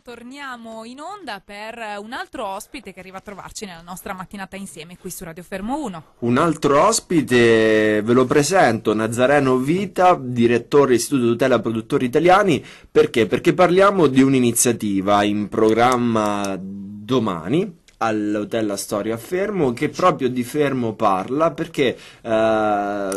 torniamo in onda per un altro ospite che arriva a trovarci nella nostra mattinata insieme qui su Radio Fermo 1. Un altro ospite, ve lo presento, Nazareno Vita, direttore Istituto Tutela Produttori Italiani. Perché? Perché parliamo di un'iniziativa in programma domani all'Hotel Astoria a Fermo che proprio di Fermo parla perché eh,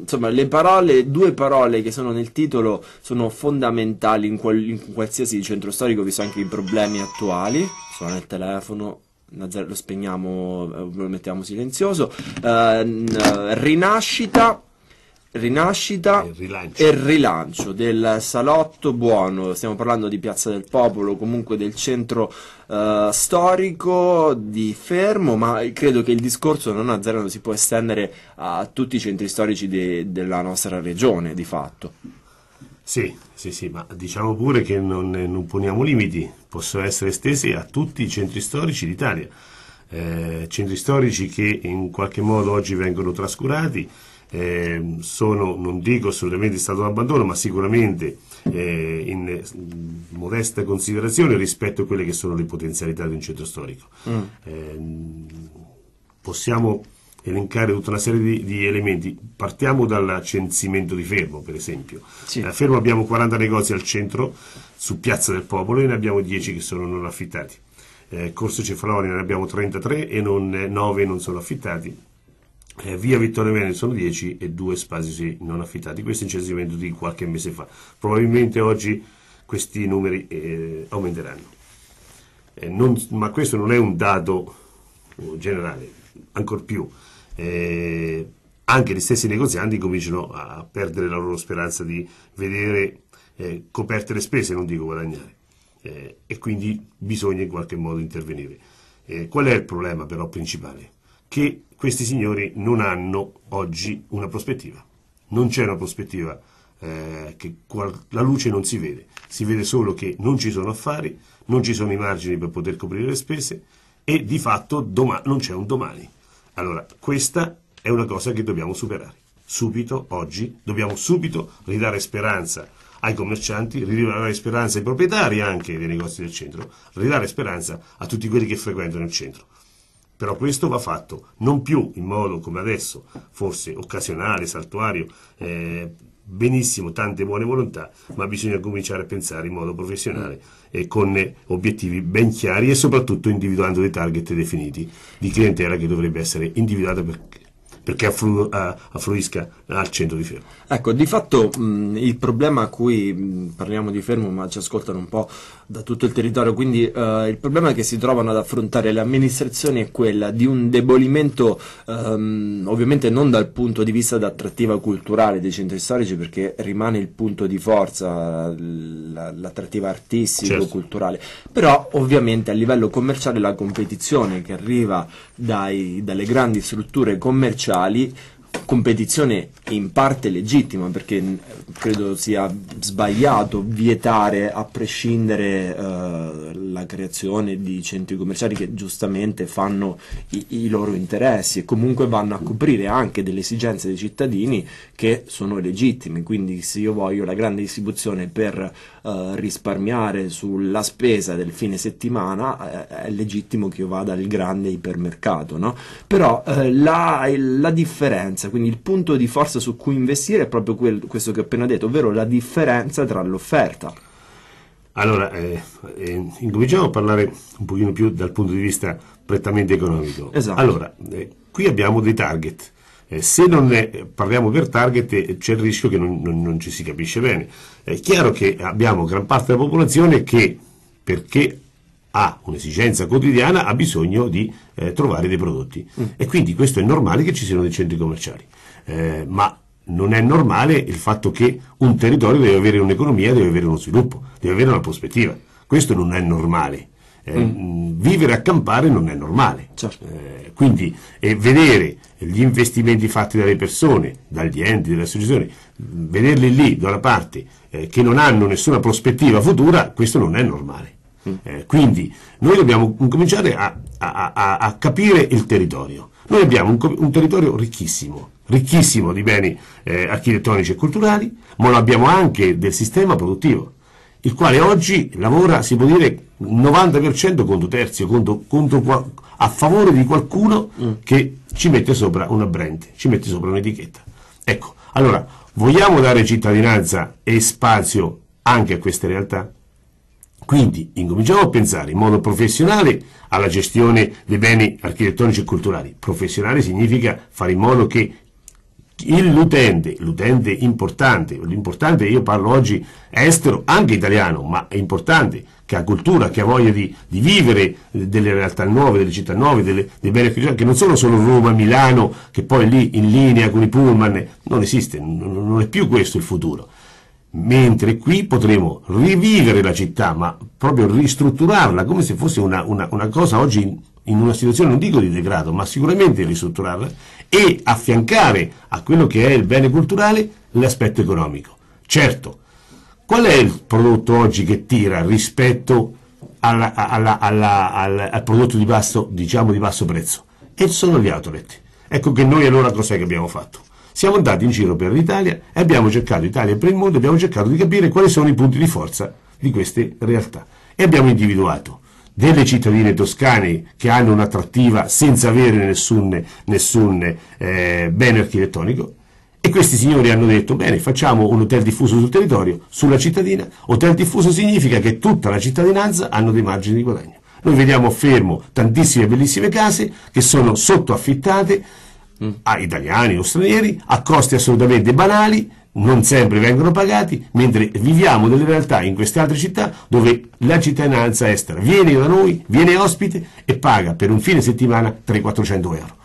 insomma le parole, due parole che sono nel titolo sono fondamentali in, qual, in qualsiasi centro storico visto anche i problemi attuali suona il telefono lo spegniamo, eh, lo mettiamo silenzioso ehm, eh, rinascita rinascita e rilancio. e rilancio. del Salotto Buono, stiamo parlando di Piazza del Popolo, comunque del centro eh, storico di Fermo, ma credo che il discorso non a zero si può estendere a tutti i centri storici de- della nostra regione di fatto. Sì, sì, sì, ma diciamo pure che non, non poniamo limiti, possono essere estesi a tutti i centri storici d'Italia, eh, centri storici che in qualche modo oggi vengono trascurati eh, sono, non dico assolutamente in stato d'abbandono, ma sicuramente eh, in modesta considerazione rispetto a quelle che sono le potenzialità di un centro storico. Mm. Eh, possiamo elencare tutta una serie di, di, elementi. Partiamo dal censimento di Fermo, per esempio. Sì. A Fermo abbiamo 40 negozi al centro, su Piazza del Popolo, e ne abbiamo 10 che sono non affittati. Eh, Corso Cefalonia ne abbiamo 33 e non, 9 eh, non sono affittati eh, via Vittorio Veneto sono 10 e due spazi non affittati. Questo è un censimento di qualche mese fa. Probabilmente oggi questi numeri eh, aumenteranno. Eh, non, ma questo non è un dato eh, generale, ancor più. Eh, anche gli stessi negozianti cominciano a perdere la loro speranza di vedere eh, coperte le spese, non dico guadagnare. e quindi bisogna in qualche modo intervenire. qual è il problema però principale? che questi signori non hanno oggi una prospettiva. Non c'è una prospettiva, eh, che la luce non si vede, si vede solo che non ci sono affari, non ci sono i margini per poter coprire le spese e di fatto non c'è un domani. Allora, questa è una cosa che dobbiamo superare. Subito, oggi, dobbiamo subito ridare speranza ai commercianti, ridare speranza ai proprietari anche dei negozi del centro, ridare speranza a tutti quelli che frequentano il centro. Però questo va fatto non più in modo come adesso, forse occasionale, saltuario, eh, benissimo, tante buone volontà, ma bisogna cominciare a pensare in modo professionale e con obiettivi ben chiari e soprattutto individuando dei target definiti di clientela che dovrebbe essere individuata per perché afflu- eh, affluisca al centro di Fermo. Ecco, di fatto mh, il problema a cui mh, parliamo di Fermo, ma ci ascoltano un po' da tutto il territorio, quindi uh, il problema che si trovano ad affrontare le amministrazioni è quella di un debolimento, um, ovviamente non dal punto di vista d'attrattiva culturale dei centri storici, perché rimane il punto di forza, l'attrattiva artistico-culturale, certo. però ovviamente a livello commerciale la competizione che arriva dai, dalle grandi strutture commerciali sociali competizione in parte legittima perché eh, credo sia sbagliato vietare a prescindere eh, la creazione di centri commerciali che giustamente fanno i, i, loro interessi e comunque vanno a coprire anche delle esigenze dei cittadini che sono legittime quindi se io voglio la grande distribuzione per eh, risparmiare sulla spesa del fine settimana eh, è legittimo che io vada al grande ipermercato no? però eh, la, la differenza differenza, quindi il punto di forza su cui investire è proprio quel, questo che ho appena detto, ovvero la differenza tra l'offerta. Allora, eh, eh, incominciamo a parlare un pochino più dal punto di vista prettamente economico. Esatto. Allora, eh, qui abbiamo dei target. Eh, se non ne parliamo per target eh, c'è il rischio che non, non, non, ci si capisce bene. È chiaro che abbiamo gran parte della popolazione che, perché ha un'esigenza quotidiana, ha bisogno di eh, trovare dei prodotti. Mm. E quindi questo è normale che ci siano dei centri commerciali. Eh, ma non è normale il fatto che un territorio deve avere un'economia, deve avere uno sviluppo, deve avere una prospettiva. Questo non è normale. Eh, mm. Vivere a campare non è normale. Certo. Eh, quindi vedere gli investimenti fatti dalle persone, dagli enti, dalle associazioni, vederli lì da una parte eh, che non hanno nessuna prospettiva futura, questo non è normale. Mm. Eh, quindi noi dobbiamo cominciare a, a, a, a, capire il territorio. Noi abbiamo un, un territorio ricchissimo, ricchissimo di beni eh, architettonici e culturali, ma lo abbiamo anche del sistema produttivo, il quale oggi lavora, si può dire, 90% contro terzi, contro, contro, a favore di qualcuno mm. che ci mette sopra una brand, ci mette sopra un'etichetta. Ecco, allora, vogliamo dare cittadinanza e spazio anche a queste realtà? Quindi incominciamo a pensare in modo professionale alla gestione dei beni architettonici e culturali. Professionale significa fare in modo che l'utente, l'utente importante, l'importante io parlo oggi estero, anche italiano, ma è importante, che ha cultura, che ha voglia di, di vivere eh, delle realtà nuove, delle città nuove, delle, dei beni architettonici, che non sono solo Roma, Milano, che poi lì in linea con i pullman, non esiste, non è più questo il futuro mentre qui potremo rivivere la città, ma proprio ristrutturarla come se fosse una, una, una cosa oggi in una situazione non dico di degrado, ma sicuramente ristrutturarla e affiancare a quello che è il bene culturale l'aspetto economico. Certo, qual è il prodotto oggi che tira rispetto alla, alla, alla, al, al, prodotto di basso, diciamo, di basso prezzo? E sono gli outlet. Ecco che noi allora cos'è che abbiamo fatto? Siamo andati in giro per l'Italia e abbiamo cercato, Italia per il mondo, abbiamo cercato di capire quali sono i punti di forza di queste realtà. E abbiamo individuato delle cittadine toscane che hanno un'attrattiva senza avere nessun, nessun eh, bene architettonico. E questi signori hanno detto, bene, facciamo un hotel diffuso sul territorio, sulla cittadina. Hotel diffuso significa che tutta la cittadinanza hanno dei margini di guadagno. Noi vediamo a Fermo tantissime bellissime case che sono sottoaffittate Mm. a italiani o stranieri a costi assolutamente banali, non sempre vengono pagati, mentre viviamo delle realtà in queste altre città dove la cittadinanza estera viene da noi, viene ospite e paga per un fine settimana 300-400 euro.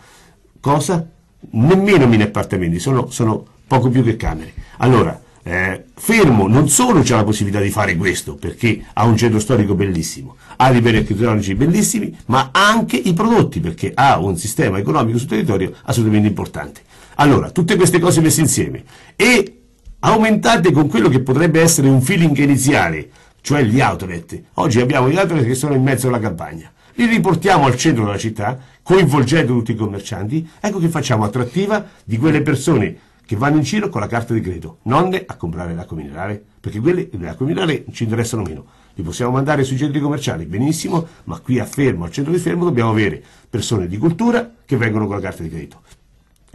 Cosa? Nemmeno mini appartamenti, sono, sono poco più che camere. Allora, eh, fermo, non solo c'è la possibilità di fare questo, perché ha un centro storico bellissimo, ha livelli architettonici bellissimi, ma anche i prodotti, perché ha un sistema economico sul territorio assolutamente importante. Allora, tutte queste cose messe insieme e aumentate con quello che potrebbe essere un feeling iniziale, cioè gli outlet. Oggi abbiamo gli outlet che sono in mezzo alla campagna. Li riportiamo al centro della città, coinvolgendo tutti i commercianti, ecco che facciamo attrattiva di quelle persone che vanno in giro con la carta di credito, non a comprare l'acqua minerale, perché quelle dell'acqua minerale ci interessano meno. Li possiamo mandare sui centri commerciali, benissimo, ma qui a Fermo, al centro di Fermo, dobbiamo avere persone di cultura che vengono con la carta di credito.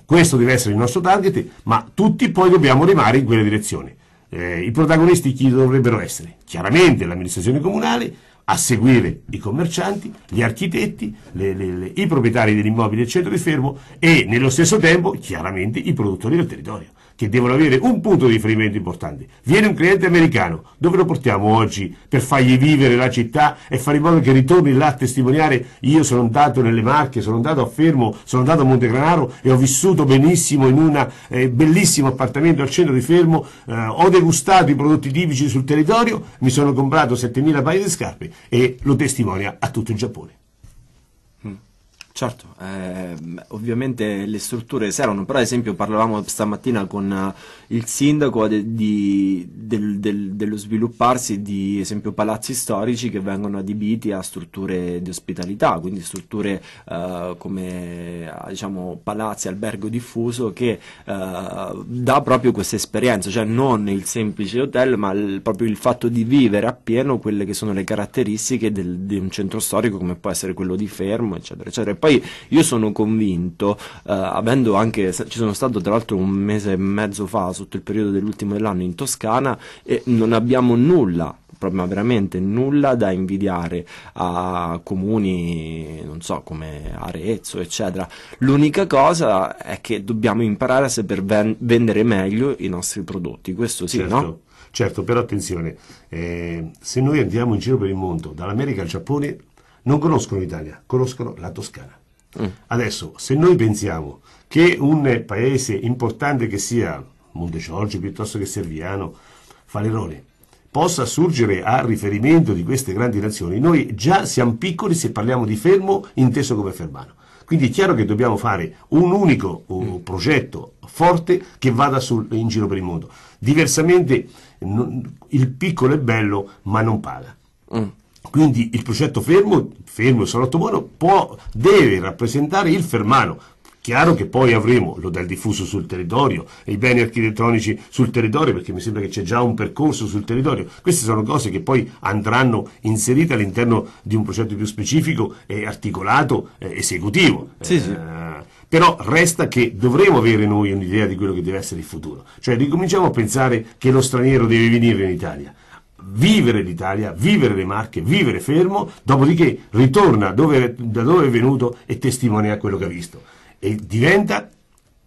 Questo deve essere il nostro target, ma tutti poi dobbiamo remare in quella direzione. Eh, I protagonisti chi dovrebbero essere? Chiaramente l'amministrazione comunale, a seguire i commercianti, gli architetti, le, le, le, i proprietari dell'immobile del centro di fermo e nello stesso tempo chiaramente i produttori del territorio che devono avere un punto di riferimento importante. Viene un cliente americano, dove lo portiamo oggi per fargli vivere la città e fare in modo che ritorni là a testimoniare io sono andato nelle Marche, sono andato a Fermo, sono andato a Montegranaro e ho vissuto benissimo in un eh, bellissimo appartamento al centro di Fermo, eh, ho degustato i prodotti tipici sul territorio, mi sono comprato 7.000 paia di scarpe e lo testimonia a tutto il Giappone. Certo, ehm, ovviamente le strutture servono, però ad esempio parlavamo stamattina con eh, il sindaco de, di, del, del, dello svilupparsi di esempio, palazzi storici che vengono adibiti a strutture di ospitalità, quindi strutture eh, come eh, diciamo, palazzi, albergo diffuso che eh, dà proprio questa esperienza, cioè non il semplice hotel ma il, proprio il fatto di vivere appieno quelle che sono le caratteristiche del, di un centro storico come può essere quello di Fermo, eccetera, eccetera poi io sono convinto, eh, avendo anche, ci sono stato tra l'altro un mese e mezzo fa, sotto il periodo dell'ultimo dell'anno in Toscana, e non abbiamo nulla ma veramente nulla da invidiare a comuni, non so, come Arezzo, eccetera. L'unica cosa è che dobbiamo imparare a saper ven- vendere meglio i nostri prodotti, questo sì, certo. no? Certo, però attenzione, eh, se noi andiamo in giro per il mondo, dall'America al Giappone, non conoscono l'Italia, conoscono la Toscana. Mm. Adesso, se noi pensiamo che un paese importante che sia Monte Giorgio piuttosto che Serviano, Falerone, possa sorgere a riferimento di queste grandi nazioni, noi già siamo piccoli se parliamo di fermo inteso come fermano. Quindi è chiaro che dobbiamo fare un unico uh, mm. progetto forte che vada sul, in giro per il mondo. Diversamente non, il piccolo è bello ma non paga. Mm. Quindi il progetto fermo, fermo il salotto buono, può, deve rappresentare il fermano, Chiaro che poi avremo l'hotel diffuso sul territorio, i beni architettonici sul territorio, perché mi sembra che c'è già un percorso sul territorio. Queste sono cose che poi andranno inserite all'interno di un progetto più specifico e articolato, eh, esecutivo. Sì, eh, Però resta che dovremo avere noi un'idea di quello che deve essere il futuro. Cioè ricominciamo a pensare che lo straniero deve venire in Italia vivere l'Italia, vivere le Marche, vivere Fermo, dopodiché ritorna dove, da dove è venuto e testimonia quello che ha visto e diventa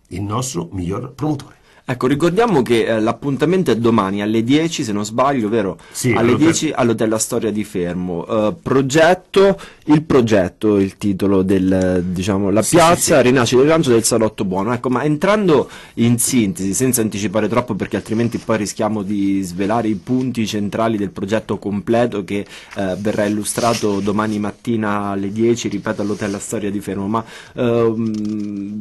il nostro miglior promotore. Ecco, ricordiamo che eh, l'appuntamento è domani alle 10, se non sbaglio, vero? Sì, alle all'hotel. 10 all'Hotel Storia di Fermo. Uh, progetto, il progetto, il titolo del, diciamo, la sì, piazza, sì, Rinascita del Rancio del Salotto Buono. Ecco, ma entrando in sintesi, senza anticipare troppo perché altrimenti poi rischiamo di svelare i punti centrali del progetto completo che eh, verrà illustrato domani mattina alle 10, ripeto, all'Hotel Storia di Fermo, ma... Uh,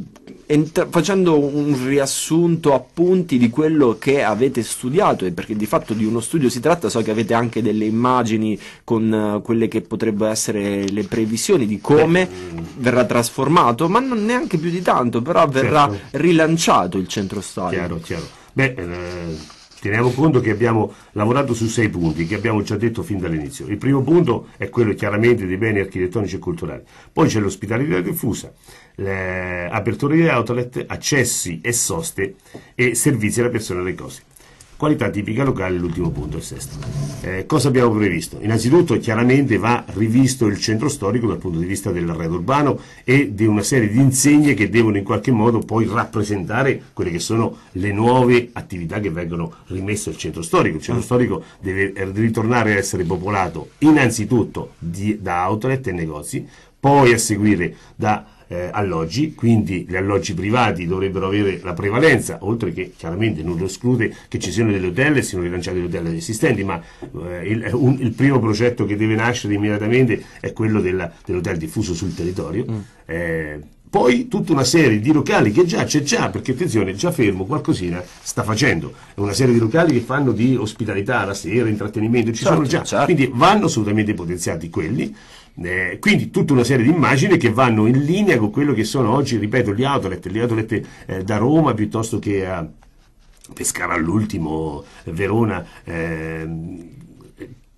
entra- facendo un riassunto a di quello che avete studiato, perché di fatto di uno studio si tratta, so che avete anche delle immagini con eh, quelle che potrebbero essere le previsioni di come Beh, verrà trasformato, ma non neanche più di tanto, però verrà certo. rilanciato il centro storico. Chiaro, chiaro. Beh, eh Teniamo conto che abbiamo lavorato su sei punti che abbiamo già detto fin dall'inizio. Il primo punto è quello chiaramente dei beni architettonici e culturali. Poi c'è l'ospitalità diffusa, apertura di outlet, accessi e soste e servizi alla persona dei costi. Qualità tipica locale, l'ultimo punto, il sesto. Eh, cosa abbiamo previsto? Innanzitutto chiaramente va rivisto il centro storico dal punto di vista dell'arredo urbano e di una serie di insegne che devono in qualche modo poi rappresentare quelle che sono le nuove attività che vengono rimesse al centro storico. Il centro ah. storico deve eh, ritornare a essere popolato innanzitutto di, da outlet e negozi, poi a seguire da eh, alloggi, quindi gli alloggi privati dovrebbero avere la prevalenza, oltre che chiaramente non lo esclude che ci siano delle hotel e siano rilanciati gli hotel esistenti, ma eh, il, un, il, primo progetto che deve nascere immediatamente è quello della, dell'hotel diffuso sul territorio. Mm. Eh, poi tutta una serie di locali che già c'è già, perché attenzione, già fermo qualcosina sta facendo. È una serie di locali che fanno di ospitalità la sera, intrattenimento, ci certo, sono già. Certo. Quindi vanno assolutamente potenziati quelli. Eh, quindi tutta una serie di immagini che vanno in linea con quello che sono oggi, ripeto, gli outlet, gli outlet eh, da Roma piuttosto che a Pescara all'ultimo, Verona. Eh,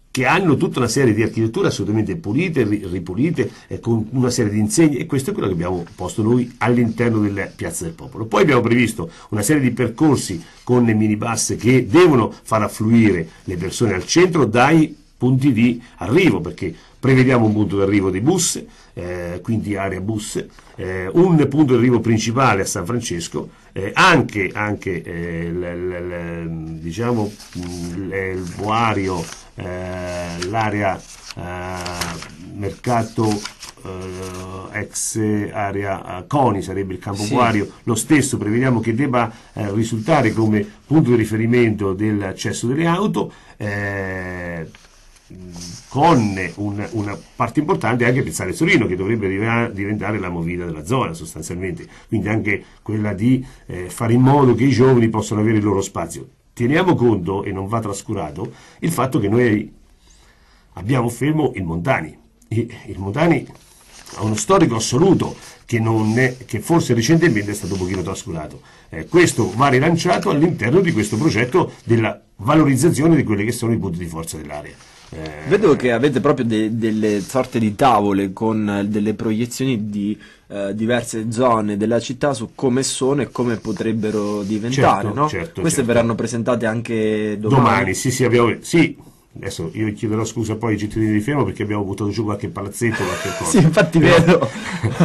che hanno tutta una serie di architetture assolutamente pulite, ripulite, eh, con una serie di insegne e questo è quello che abbiamo posto noi all'interno della Piazza del Popolo. Poi abbiamo previsto una serie di percorsi con le minibus che devono far affluire le persone al centro dai punti di arrivo, perché prevediamo un punto di arrivo di bus, eh, quindi area bus, eh, un punto di arrivo principale a San Francesco, eh, anche, anche eh, diciamo, mm, il diciamo, boario, eh, l'area eh, mercato ex area CONI sarebbe il campo sì. Guario, lo stesso prevediamo che debba eh, risultare come punto di riferimento dell'accesso delle auto. Eh, con un, una parte importante anche Piazzale Torino che dovrebbe diventare la movida della zona sostanzialmente, quindi anche quella di eh, fare in modo che i giovani possano avere il loro spazio. Teniamo conto, e non va trascurato, il fatto che noi abbiamo fermo il Montani. Il Montani ha uno storico assoluto che, è, che, forse recentemente è stato un pochino trascurato. Eh, questo va rilanciato all'interno di questo progetto della valorizzazione di quelli che sono i punti di forza dell'area. Eh... Vedo che avete proprio de- delle sorte di tavole con eh, delle proiezioni di eh, diverse zone della città su come sono e come potrebbero diventare. Certo, no? certo, Queste certo. verranno presentate anche domani. Domani, sì, sì, abbiamo... sì. Adesso io chiederò scusa poi ai cittadini di Fermo perché abbiamo buttato giù qualche palazzetto, qualche cosa. sì, infatti vedo.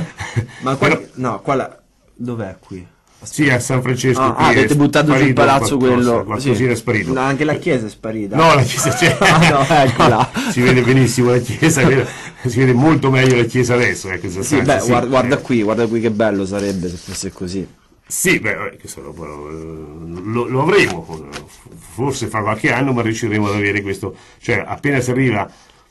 Ma qua, Però... no, qua la... dov'è qui? Sì, a San Francesco. Ah, ah avete buttato giù il palazzo qualcosa, quello. Sì. è sparito. No, anche la chiesa è sparita. No, la chiesa c'è. Ah, no, eccola. si vede benissimo la chiesa, si vede molto meglio la chiesa adesso. Ecco, sì, stanza, beh, sì. guarda, guarda, eh. qui, guarda qui che bello sarebbe se fosse così. Sì, beh, eh, lo, lo, avremo, forse fra qualche anno, ma riusciremo ad avere questo. Cioè, appena si arriva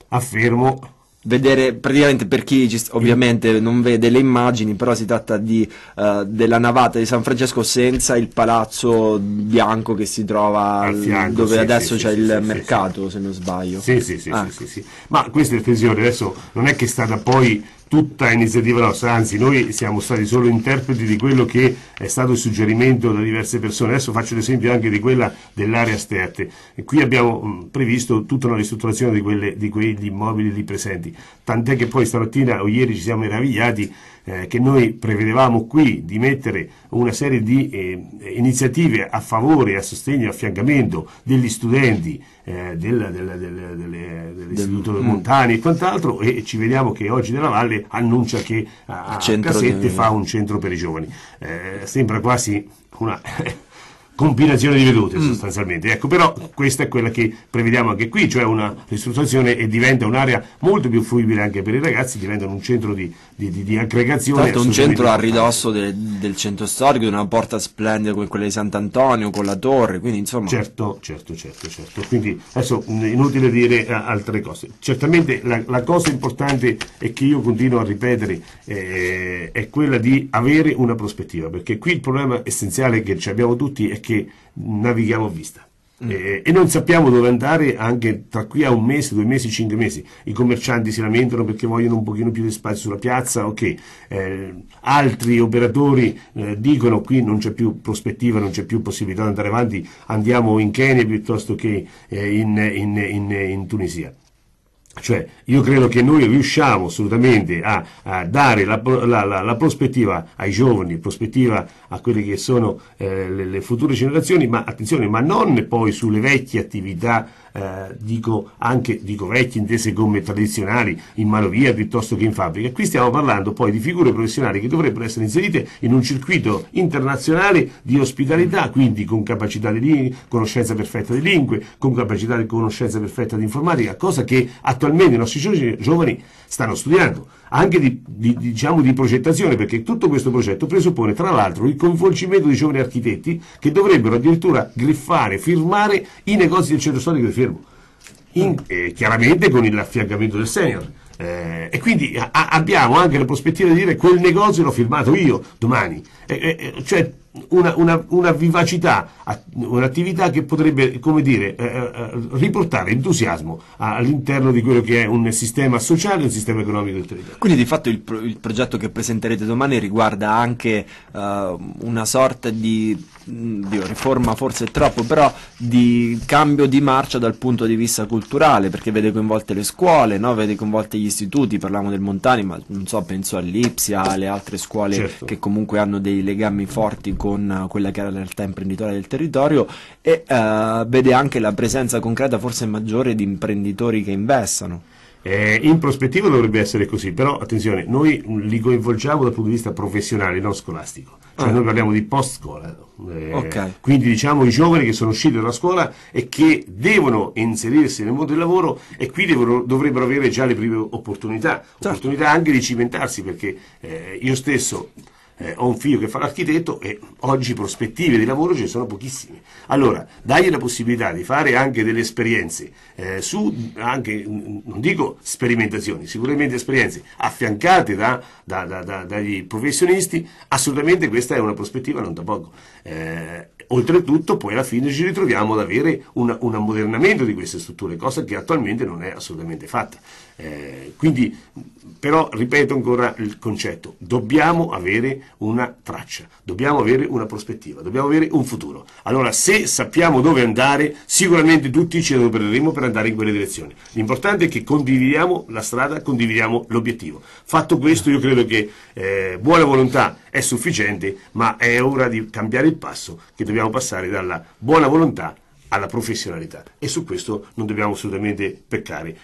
a Fermo vedere praticamente per chi ovviamente non vede le immagini però si tratta di, uh, della navata di San Francesco senza il palazzo bianco che si trova fianco, dove sì, adesso sì, c'è sì, il mercato se non sbaglio sì sì sì, ah. sì, sì ma questa estensione adesso non è che è stata poi tutta iniziativa nostra, anzi noi siamo stati solo interpreti di quello che è stato il suggerimento da diverse persone. Adesso faccio l'esempio anche di quella dell'area Sterte, E qui abbiamo mm, previsto tutta una ristrutturazione di, quelle, di quegli immobili lì presenti, tant'è che poi stamattina o ieri ci siamo meravigliati eh, che noi prevedevamo qui di mettere una serie di eh, iniziative a favore, a sostegno, a fiancamento degli studenti eh, della, della, della, delle, dell'Istituto del, mm. Montani e quant'altro e ci vediamo che oggi della Valle annuncia che a, a Casette di... fa un centro per i giovani. Eh, sembra quasi una... compilazione di vedute mm. sostanzialmente. Ecco, però questa è quella che prevediamo anche qui, cioè una ristrutturazione e diventa un'area molto più fruibile anche per i ragazzi, diventano un centro di, di, di, di aggregazione. Tanto un centro a ridosso de, del centro storico, di una porta splendida come quella di Sant'Antonio, con la torre, quindi insomma... Certo, certo, certo, certo. Quindi adesso è inutile dire eh, altre cose. Certamente la, la cosa importante e che io continuo a ripetere eh, è quella di avere una prospettiva, perché qui il problema essenziale che abbiamo tutti è che perché navighiamo a vista. Eh, e non sappiamo dove andare anche tra qui a un mese, due mesi, cinque mesi. I commercianti si lamentano perché vogliono un pochino più di spazio sulla piazza, ok. Eh, altri operatori eh, dicono qui non c'è più prospettiva, non c'è più possibilità di andare avanti, andiamo in Kenya piuttosto che eh, in, in, in, in Tunisia. Cioè, io credo che noi riusciamo assolutamente a, a dare la, la, la, la, prospettiva ai giovani, prospettiva a quelle che sono eh, le, le, future generazioni, ma attenzione, ma non poi sulle vecchie attività eh, dico anche dico vecchie intese come tradizionali in manovia piuttosto che in fabbrica. Qui stiamo parlando poi di figure professionali che dovrebbero essere inserite in un circuito internazionale di ospitalità, quindi con capacità di lingue, conoscenza perfetta di lingue, con capacità di conoscenza perfetta di informatica, cosa che attualmente i nostri giovani stanno studiando, anche di, di, diciamo, di progettazione, perché tutto questo progetto presuppone tra l'altro il coinvolgimento di giovani architetti che dovrebbero addirittura griffare, firmare i negozi del centro storico fermo. In, mm. eh, chiaramente con l'affiancamento del senior. Eh, e quindi a, abbiamo anche la prospettiva di dire quel negozio l'ho firmato io domani. Eh, eh cioè una, una, una vivacità, un'attività che potrebbe come dire, eh, eh, eh, riportare entusiasmo all'interno di quello che è un sistema sociale e un sistema economico del territorio. Quindi di fatto il, pro, il progetto che presenterete domani riguarda anche eh, una sorta di, di riforma, forse troppo, però di cambio di marcia dal punto di vista culturale, perché vede coinvolte le scuole, no? vede coinvolte gli istituti, parliamo del Montani, ma non so, penso all'Ipsia, alle altre scuole certo. che comunque hanno dei legami forti con quella che era la realtà imprenditoriale del territorio e eh, vede anche la presenza concreta forse maggiore di imprenditori che investano. Eh, in prospettiva dovrebbe essere così, però attenzione, noi li coinvolgiamo dal punto di vista professionale, non scolastico. Cioè ah. noi parliamo di post scuola. Eh, okay. Quindi diciamo i giovani che sono usciti dalla scuola e che devono inserirsi nel mondo del lavoro e qui devono, dovrebbero avere già le prime opportunità, certo. opportunità anche di cimentarsi perché eh, io stesso eh, ho un figlio che fa l'architetto e oggi prospettive di lavoro ce ne sono pochissime. Allora, dagli la possibilità di fare anche delle esperienze, eh, su, anche, mm, mm, non dico sperimentazioni, sicuramente esperienze affiancate da, da, da, dagli professionisti, assolutamente questa è una prospettiva non da poco. Eh, oltretutto poi alla fine ci ritroviamo ad avere una, un ammodernamento di queste strutture, cosa che attualmente non è assolutamente fatta. Eh, quindi, però ripeto ancora il concetto, dobbiamo avere una traccia, dobbiamo avere una prospettiva, dobbiamo avere un futuro. Allora se sappiamo dove andare, sicuramente tutti ci adopereremo per andare in quelle direzioni. L'importante è che condividiamo la strada, condividiamo l'obiettivo. Fatto questo io credo che eh, buona volontà è sufficiente, ma è ora di cambiare il passo che dobbiamo dobbiamo passare dalla buona volontà alla professionalità e su questo non dobbiamo assolutamente peccare.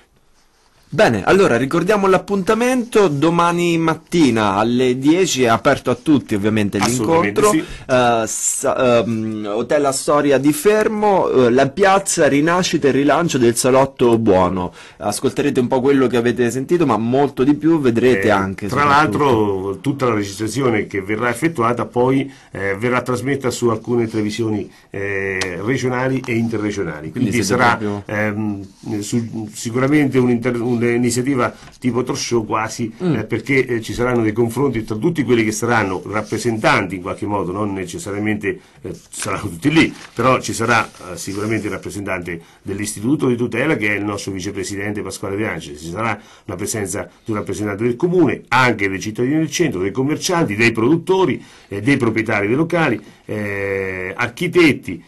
Bene, allora ricordiamo l'appuntamento domani mattina alle 10 è aperto a tutti ovviamente l'incontro. Sì. Uh, sa, um, Hotel Astoria di Fermo, uh, la piazza Rinascita e rilancio del Salotto Buono. Ascolterete un po' quello che avete sentito, ma molto di più vedrete eh, anche. Tra l'altro tutta la registrazione che verrà effettuata poi eh, verrà trasmessa su alcune televisioni eh, regionali e interregionali. Quindi, Quindi sarà proprio... ehm, su, sicuramente un, inter, un un'iniziativa tipo Troshow quasi, mm. eh, perché eh, ci saranno dei confronti tra tutti quelli che saranno rappresentanti in qualche modo, non necessariamente eh, saranno tutti lì, però ci sarà eh, sicuramente il rappresentante dell'istituto di tutela che è il nostro vicepresidente Pasquale De Angelis, ci sarà la presenza di un rappresentante del comune, anche dei cittadini del centro, dei commercianti, dei produttori, eh, dei proprietari dei locali, architetti,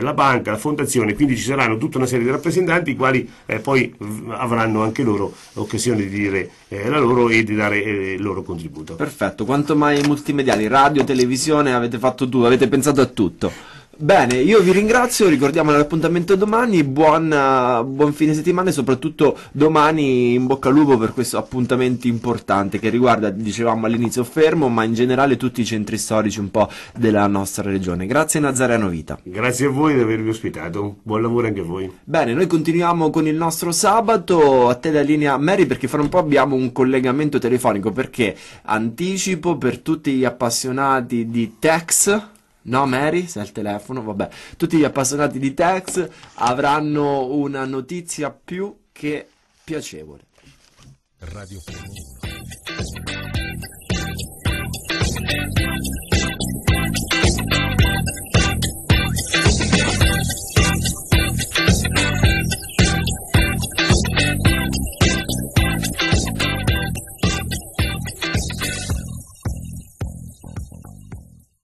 la banca, la fondazione, quindi ci saranno tutta una serie di rappresentanti i quali poi avranno anche anche loro occasione di dire eh, la loro e di dare eh, il loro contributo. Perfetto, quanto mai multimediali, radio, televisione avete fatto tutto, avete pensato a tutto. Bene, io vi ringrazio, ricordiamo l'appuntamento domani, buona, eh, buon fine settimana e soprattutto domani in bocca al lupo per questo appuntamento importante che riguarda, dicevamo all'inizio, Fermo, ma in generale tutti i centri storici un po' della nostra regione. Grazie Nazareno Vita. Grazie a voi di avermi ospitato, buon lavoro anche a voi. Bene, noi continuiamo con il nostro sabato, a te la linea Mary perché fra un po' abbiamo un collegamento telefonico perché anticipo per tutti gli appassionati di Tex No, Mary, sei al telefono, vabbè. Tutti gli appassionati di Tex avranno una notizia più che piacevole. Radio Thank you.